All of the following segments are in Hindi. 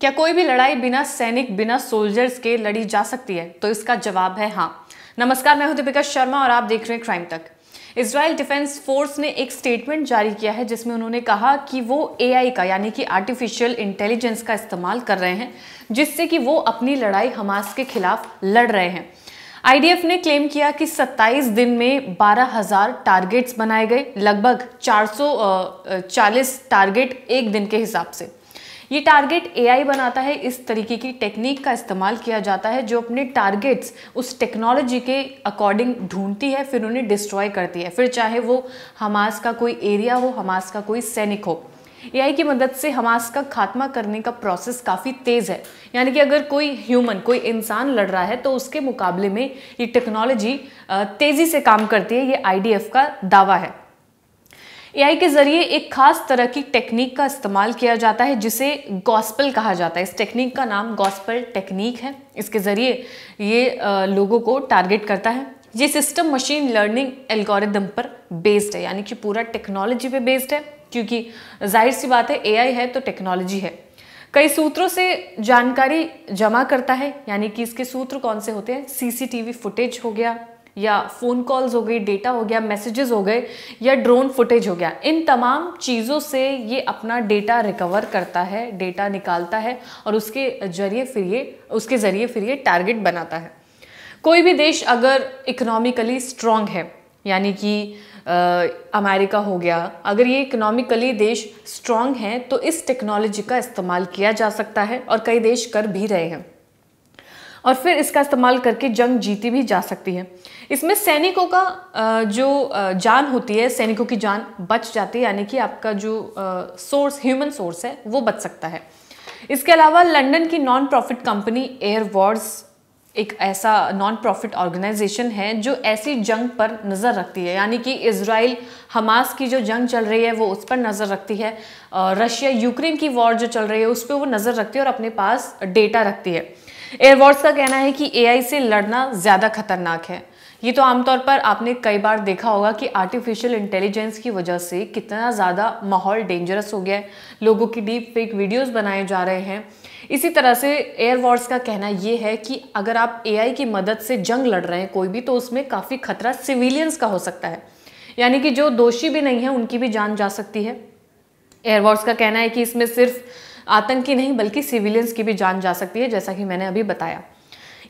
क्या कोई भी लड़ाई बिना सैनिक बिना सोल्जर्स के लड़ी जा सकती है तो इसका जवाब है हाँ नमस्कार मैं हूं दीपिका शर्मा और आप देख रहे हैं क्राइम तक इसराइल डिफेंस फोर्स ने एक स्टेटमेंट जारी किया है जिसमें उन्होंने कहा कि वो एआई का यानी कि आर्टिफिशियल इंटेलिजेंस का इस्तेमाल कर रहे हैं जिससे कि वो अपनी लड़ाई हमास के खिलाफ लड़ रहे हैं आईडीएफ ने क्लेम किया कि 27 दिन में 12,000 टारगेट्स बनाए गए लगभग 440 टारगेट एक दिन के हिसाब से ये टारगेट एआई बनाता है इस तरीके की टेक्निक का इस्तेमाल किया जाता है जो अपने टारगेट्स उस टेक्नोलॉजी के अकॉर्डिंग ढूंढती है फिर उन्हें डिस्ट्रॉय करती है फिर चाहे वो हमास का कोई एरिया हो हमास का कोई सैनिक हो एआई की मदद से हमास का खात्मा करने का प्रोसेस काफ़ी तेज़ है यानी कि अगर कोई ह्यूमन कोई इंसान लड़ रहा है तो उसके मुकाबले में ये टेक्नोलॉजी तेज़ी से काम करती है ये आईडीएफ का दावा है एआई के जरिए एक खास तरह की टेक्निक का इस्तेमाल किया जाता है जिसे गॉस्पल कहा जाता है इस टेक्निक का नाम गॉस्पल टेक्निक है इसके ज़रिए ये लोगों को टारगेट करता है ये सिस्टम मशीन लर्निंग एल्गोरिदम पर बेस्ड है यानी कि पूरा टेक्नोलॉजी पे बेस्ड है क्योंकि जाहिर सी बात है एआई है तो टेक्नोलॉजी है कई सूत्रों से जानकारी जमा करता है यानी कि इसके सूत्र कौन से होते हैं सीसीटीवी फुटेज हो गया या फ़ोन कॉल्स हो गई डेटा हो गया मैसेजेस हो गए या ड्रोन फुटेज हो गया इन तमाम चीज़ों से ये अपना डेटा रिकवर करता है डेटा निकालता है और उसके जरिए फिर ये उसके ज़रिए फिर ये टारगेट बनाता है कोई भी देश अगर इकनॉमिकली स्ट्रांग है यानी कि अमेरिका हो गया अगर ये इकोनॉमिकली देश स्ट्रांग हैं तो इस टेक्नोलॉजी का इस्तेमाल किया जा सकता है और कई देश कर भी रहे हैं और फिर इसका इस्तेमाल करके जंग जीती भी जा सकती है इसमें सैनिकों का जो जान होती है सैनिकों की जान बच जाती है यानी कि आपका जो सोर्स ह्यूमन सोर्स है वो बच सकता है इसके अलावा लंदन की नॉन प्रॉफिट कंपनी एयर वॉर्ड्स एक ऐसा नॉन प्रॉफिट ऑर्गेनाइजेशन है जो ऐसी जंग पर नज़र रखती है यानी कि इसराइल हमास की जो जंग चल रही है वो उस पर नज़र रखती है रशिया यूक्रेन की वॉर जो चल रही है उस पर वो नज़र रखती है और अपने पास डेटा रखती है एयरवॉर्स का कहना है कि एआई से लड़ना ज़्यादा खतरनाक है ये तो आमतौर पर आपने कई बार देखा होगा कि आर्टिफिशियल इंटेलिजेंस की वजह से कितना ज़्यादा माहौल डेंजरस हो गया है लोगों की डीप फेक वीडियोस बनाए जा रहे हैं इसी तरह से एयरवॉर्स का कहना ये है कि अगर आप एआई की मदद से जंग लड़ रहे हैं कोई भी तो उसमें काफ़ी खतरा सिविलियंस का हो सकता है यानी कि जो दोषी भी नहीं है उनकी भी जान जा सकती है एयरवॉर्स का कहना है कि इसमें सिर्फ आतंकी नहीं बल्कि सिविलियंस की भी जान जा सकती है जैसा कि मैंने अभी बताया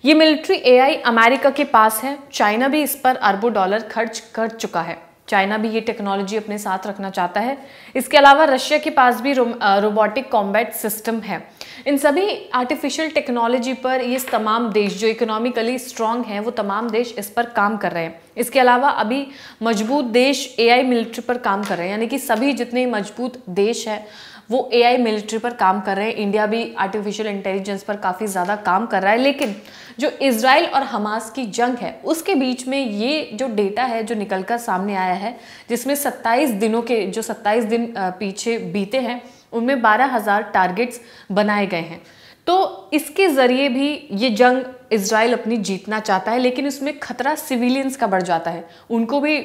ये मिलिट्री एआई अमेरिका के पास है चाइना भी इस पर अरबों डॉलर खर्च कर चुका है चाइना भी ये टेक्नोलॉजी अपने साथ रखना चाहता है इसके अलावा रशिया के पास भी रोबोटिक कॉम्बैट सिस्टम है इन सभी आर्टिफिशियल टेक्नोलॉजी पर ये तमाम देश जो इकोनॉमिकली स्ट्रांग हैं वो तमाम देश इस पर काम कर रहे हैं इसके अलावा अभी मजबूत देश एआई मिलिट्री पर काम कर रहे हैं यानी कि सभी जितने मजबूत देश हैं वो आई मिलिट्री पर काम कर रहे हैं इंडिया भी आर्टिफिशियल इंटेलिजेंस पर काफ़ी ज़्यादा काम कर रहा है लेकिन जो इसराइल और हमास की जंग है उसके बीच में ये जो डेटा है जो निकल कर सामने आया है जिसमें 27 दिनों के जो 27 दिन पीछे बीते हैं उनमें 12,000 टारगेट्स बनाए गए हैं तो इसके ज़रिए भी ये जंग इसराइल अपनी जीतना चाहता है लेकिन उसमें खतरा सिविलियंस का बढ़ जाता है उनको भी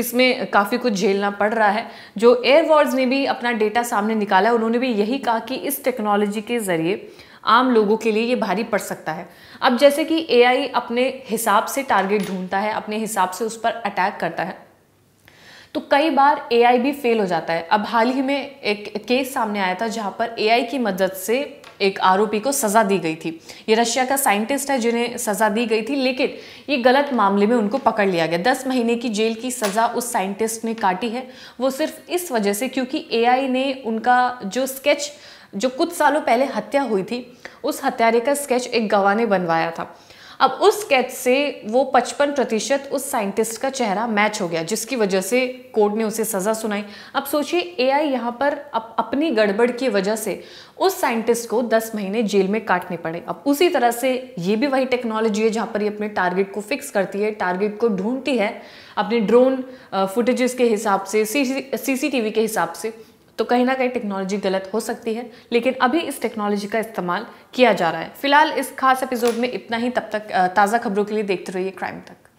इसमें काफ़ी कुछ झेलना पड़ रहा है जो एयर वॉर्स ने भी अपना डेटा सामने निकाला उन्होंने भी यही कहा कि इस टेक्नोलॉजी के ज़रिए आम लोगों के लिए ये भारी पड़ सकता है अब जैसे कि एआई अपने हिसाब से टारगेट ढूंढता है अपने हिसाब से उस पर अटैक करता है तो कई बार एआई भी फेल हो जाता है अब हाल ही में एक केस सामने आया था जहाँ पर एआई की मदद से एक आरोपी को सज़ा दी गई थी ये रशिया का साइंटिस्ट है जिन्हें सज़ा दी गई थी लेकिन ये गलत मामले में उनको पकड़ लिया गया दस महीने की जेल की सज़ा उस साइंटिस्ट ने काटी है वो सिर्फ इस वजह से क्योंकि ए ने उनका जो स्केच जो कुछ सालों पहले हत्या हुई थी उस हत्यारे का स्केच एक गवाह ने बनवाया था अब उस स्केच से वो 55 प्रतिशत उस साइंटिस्ट का चेहरा मैच हो गया जिसकी वजह से कोर्ट ने उसे सज़ा सुनाई अब सोचिए एआई यहाँ पर अब अपनी गड़बड़ की वजह से उस साइंटिस्ट को 10 महीने जेल में काटने पड़े अब उसी तरह से ये भी वही टेक्नोलॉजी है जहाँ पर ये अपने टारगेट को फिक्स करती है टारगेट को ढूंढती है अपने ड्रोन फुटेजेस के हिसाब से सीसीटीवी के हिसाब से तो कहीं ना कहीं टेक्नोलॉजी गलत हो सकती है लेकिन अभी इस टेक्नोलॉजी का इस्तेमाल किया जा रहा है फिलहाल इस खास एपिसोड में इतना ही तब तक ताज़ा खबरों के लिए देखते रहिए क्राइम तक